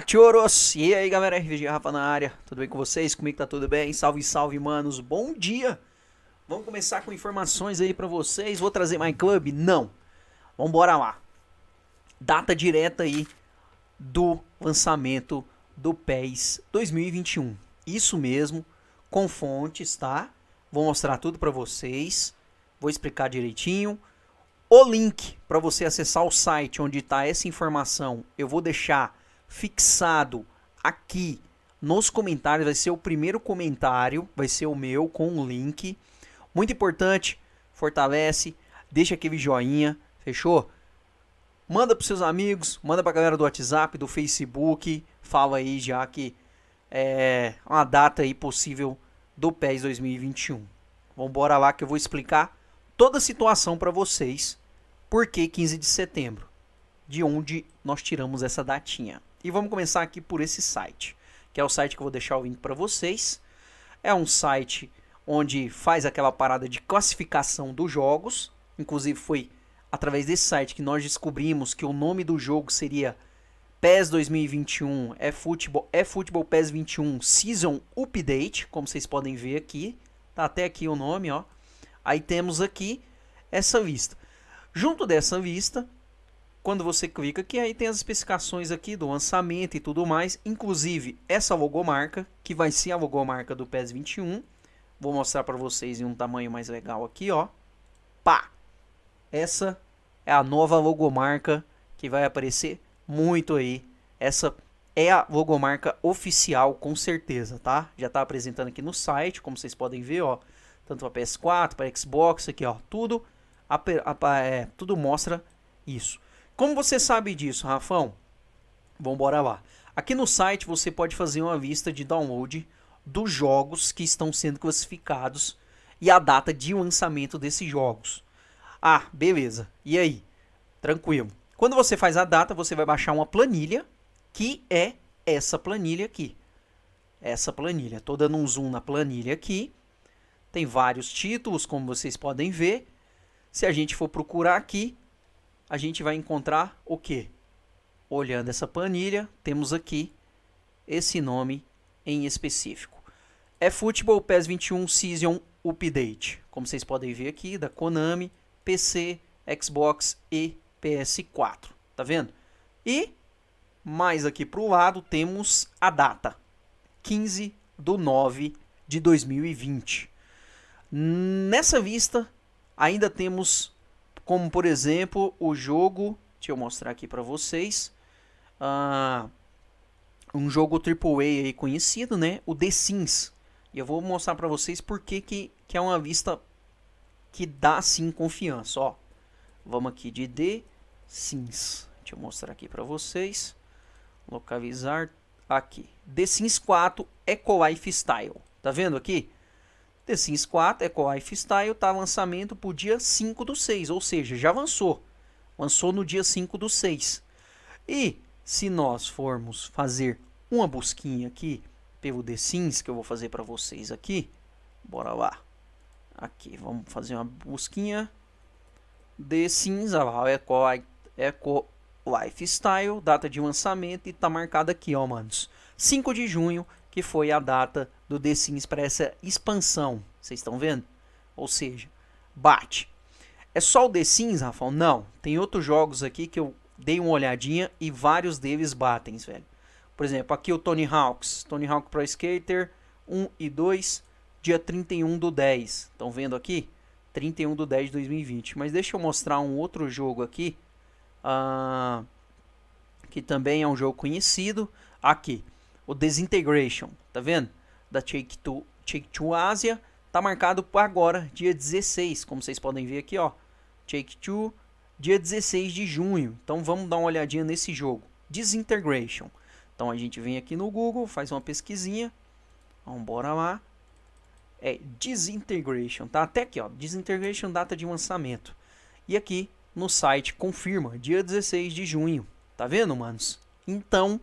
Cachoros! E aí galera, RVG Rafa na área, tudo bem com vocês? Comigo tá tudo bem? Salve, salve manos, bom dia! Vamos começar com informações aí pra vocês, vou trazer My Club? Não! Vambora lá! Data direta aí do lançamento do PES 2021, isso mesmo, com fontes, tá? Vou mostrar tudo pra vocês, vou explicar direitinho... O link para você acessar o site onde está essa informação eu vou deixar fixado aqui nos comentários. Vai ser o primeiro comentário, vai ser o meu com o um link. Muito importante, fortalece, deixa aquele joinha, fechou? Manda para seus amigos, manda para a galera do WhatsApp, do Facebook, fala aí já que é uma data aí possível do PES 2021. Vamos bora lá que eu vou explicar toda a situação para vocês. Por que 15 de setembro? De onde nós tiramos essa datinha? E vamos começar aqui por esse site, que é o site que eu vou deixar o link para vocês. É um site onde faz aquela parada de classificação dos jogos. Inclusive foi através desse site que nós descobrimos que o nome do jogo seria PES 2021 é futebol, é futebol PES 21 Season Update, como vocês podem ver aqui, tá até aqui o nome, ó. Aí temos aqui essa vista. Junto dessa vista, quando você clica aqui, aí tem as especificações aqui do lançamento e tudo mais, inclusive essa logomarca, que vai ser a logomarca do PES 21. Vou mostrar para vocês em um tamanho mais legal aqui, ó. Pá! Essa é a nova logomarca que vai aparecer muito aí. Essa é a logomarca oficial, com certeza, tá? Já tá apresentando aqui no site, como vocês podem ver, ó. Tanto para PS4, para Xbox, aqui, ó. Tudo, é, tudo mostra isso. Como você sabe disso, Rafão? Vamos bora lá. Aqui no site você pode fazer uma vista de download dos jogos que estão sendo classificados e a data de lançamento desses jogos. Ah, beleza. E aí? Tranquilo. Quando você faz a data, você vai baixar uma planilha, que é essa planilha aqui. Essa planilha. Estou dando um zoom na planilha aqui. Tem vários títulos, como vocês podem ver. Se a gente for procurar aqui, a gente vai encontrar o que? Olhando essa planilha, temos aqui esse nome em específico. É Football PES 21 Season Update. Como vocês podem ver aqui, da Konami, PC, Xbox e PS4. Tá vendo? E mais aqui para o lado temos a data, 15 do 9 de 2020. Nessa vista, ainda temos como, por exemplo, o jogo... Deixa eu mostrar aqui para vocês. Ah, um jogo AAA aí conhecido, né? O The Sims. E eu vou mostrar para vocês por que, que, que é uma vista que dá sim confiança. Ó, vamos aqui de The Sims. Deixa eu mostrar aqui para vocês. Localizar aqui. The Sims 4 Eco Life Style. Tá vendo aqui? The Sims 4 Eco é Lifestyle está lançamento para o dia 5 do 6, ou seja, já avançou. Lançou no dia 5 do 6. E se nós formos fazer uma busquinha aqui pelo The Sims, que eu vou fazer para vocês aqui, bora lá. Aqui, vamos fazer uma busquinha. The Sims Eco, é Eco é Lifestyle, data de lançamento e está marcada aqui, ó, manos. 5 de junho que foi a data do The Sims para essa expansão. Vocês estão vendo? Ou seja, bate. É só o The Sims, Rafael? Não. Tem outros jogos aqui que eu dei uma olhadinha e vários deles batem, velho. Por exemplo, aqui o Tony Hawks. Tony Hawk Pro Skater 1 e 2, dia 31 do 10. Estão vendo aqui? 31 do 10 de 2020. Mas deixa eu mostrar um outro jogo aqui. Uh, que também é um jogo conhecido. Aqui o Desintegration, tá vendo? Da Take Two, Take Two Asia, tá marcado para agora, dia 16, como vocês podem ver aqui, ó. Take Two, dia 16 de junho. Então vamos dar uma olhadinha nesse jogo, Desintegration. Então a gente vem aqui no Google, faz uma pesquisinha. Vamos bora lá. É Desintegration, tá? Até aqui, ó, Desintegration data de lançamento. E aqui no site confirma, dia 16 de junho. Tá vendo, manos? Então,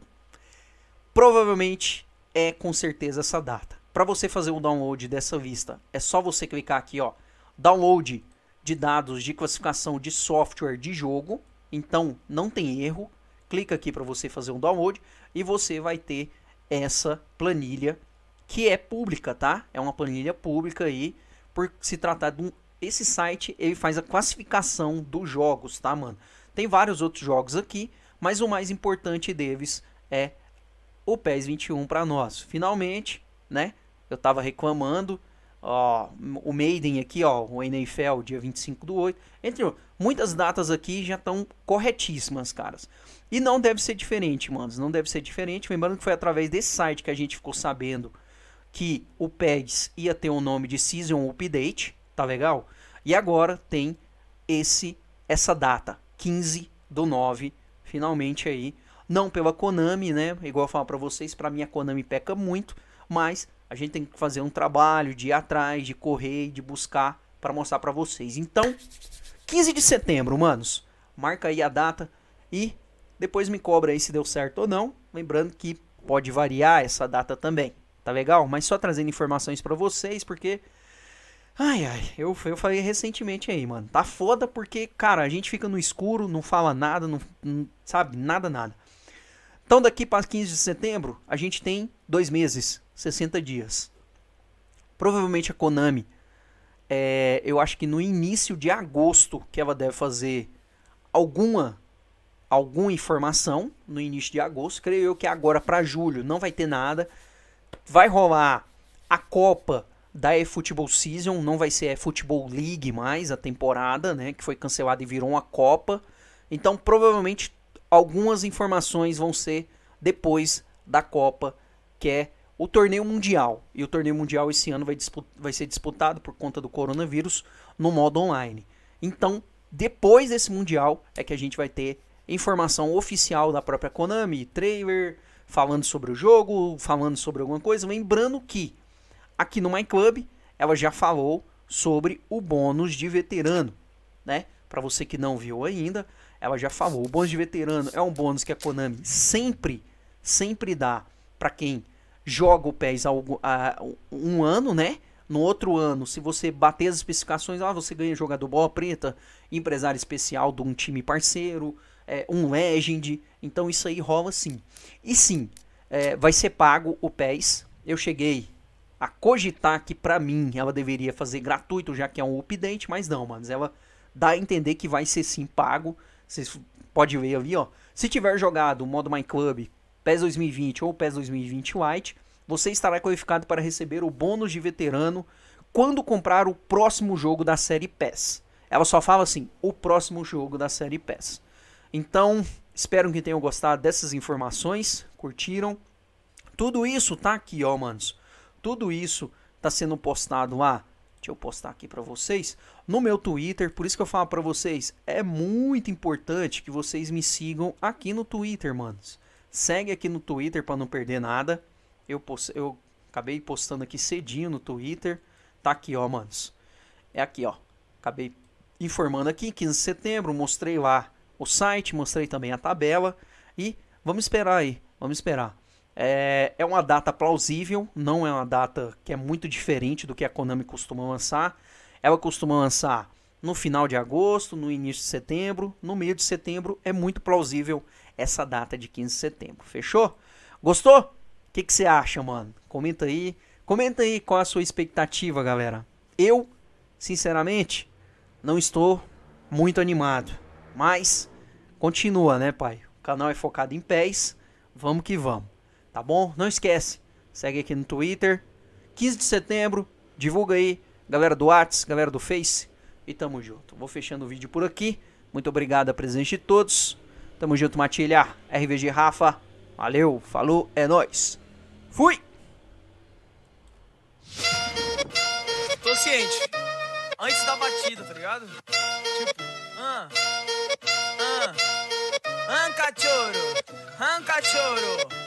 Provavelmente é com certeza essa data. Para você fazer o um download dessa vista, é só você clicar aqui, ó, download de dados de classificação de software de jogo. Então não tem erro. Clica aqui para você fazer um download e você vai ter essa planilha que é pública, tá? É uma planilha pública aí, por se tratar de um esse site, ele faz a classificação dos jogos, tá, mano? Tem vários outros jogos aqui, mas o mais importante deles é o PES 21 para nós. Finalmente, né? Eu tava reclamando, ó, o Maiden aqui, ó, o NFL, dia 25 do 8. Entre muitas datas aqui já estão corretíssimas, caras. E não deve ser diferente, manos, não deve ser diferente. Lembrando que foi através desse site que a gente ficou sabendo que o PES ia ter o um nome de Season Update, tá legal? E agora tem esse essa data, 15 do 9, finalmente aí não pela Konami, né? Igual eu falo para vocês, para mim a Konami peca muito, mas a gente tem que fazer um trabalho de ir atrás, de correr, de buscar para mostrar para vocês. Então, 15 de setembro, manos. Marca aí a data e depois me cobra aí se deu certo ou não, lembrando que pode variar essa data também. Tá legal? Mas só trazendo informações para vocês, porque Ai, ai, eu, eu falei recentemente aí, mano. Tá foda porque, cara, a gente fica no escuro, não fala nada, não, não sabe, nada, nada. Então, daqui para 15 de setembro, a gente tem dois meses, 60 dias. Provavelmente a Konami, é, eu acho que no início de agosto, que ela deve fazer alguma alguma informação no início de agosto. Creio eu que é agora para julho não vai ter nada. Vai rolar a Copa da eFootball Season, não vai ser a eFootball League mais a temporada, né, que foi cancelada e virou uma Copa. Então, provavelmente algumas informações vão ser depois da Copa, que é o torneio mundial. E o torneio mundial esse ano vai, disputa, vai ser disputado por conta do coronavírus no modo online. Então, depois desse mundial é que a gente vai ter informação oficial da própria Konami, trailer, falando sobre o jogo, falando sobre alguma coisa. Lembrando que aqui no My Club ela já falou sobre o bônus de veterano, né? Para você que não viu ainda, ela já falou. O bônus de veterano é um bônus que a Konami sempre, sempre dá para quem joga o PES há um ano, né? No outro ano, se você bater as especificações, ah, você ganha jogador bola preta, empresário especial de um time parceiro, é, um legend. Então isso aí rola sim. E sim, é, vai ser pago o PES. Eu cheguei a cogitar que para mim ela deveria fazer gratuito, já que é um update, mas não, mano. Ela dá a entender que vai ser sim pago. Vocês podem ver ali, ó. Se tiver jogado o modo My Club PES 2020 ou PES 2020 White, você estará qualificado para receber o bônus de veterano quando comprar o próximo jogo da série PES. Ela só fala assim, o próximo jogo da série PES. Então, espero que tenham gostado dessas informações, curtiram. Tudo isso tá aqui, ó, manos. Tudo isso tá sendo postado lá Deixa eu postar aqui para vocês no meu Twitter. Por isso que eu falo para vocês, é muito importante que vocês me sigam aqui no Twitter, manos. Segue aqui no Twitter para não perder nada. Eu, post... eu acabei postando aqui cedinho no Twitter. Tá aqui, ó, manos. É aqui, ó. Acabei informando aqui, 15 de setembro, mostrei lá o site, mostrei também a tabela e vamos esperar aí, vamos esperar. É, é uma data plausível, não é uma data que é muito diferente do que a Konami costuma lançar. Ela costuma lançar no final de agosto, no início de setembro, no meio de setembro. É muito plausível essa data de 15 de setembro. Fechou? Gostou? O que, você acha, mano? Comenta aí. Comenta aí qual é a sua expectativa, galera. Eu, sinceramente, não estou muito animado. Mas continua, né, pai? O canal é focado em pés. Vamos que vamos. Tá bom? Não esquece. Segue aqui no Twitter. 15 de setembro. Divulga aí. Galera do Whats, galera do Face. E tamo junto. Vou fechando o vídeo por aqui. Muito obrigado a presença de todos. Tamo junto, Matilha. RVG Rafa. Valeu, falou, é nóis. Fui! Tô ciente. Antes da batida, tá ligado? Tipo, ah, ah, ah, cachorro, ah, cachorro.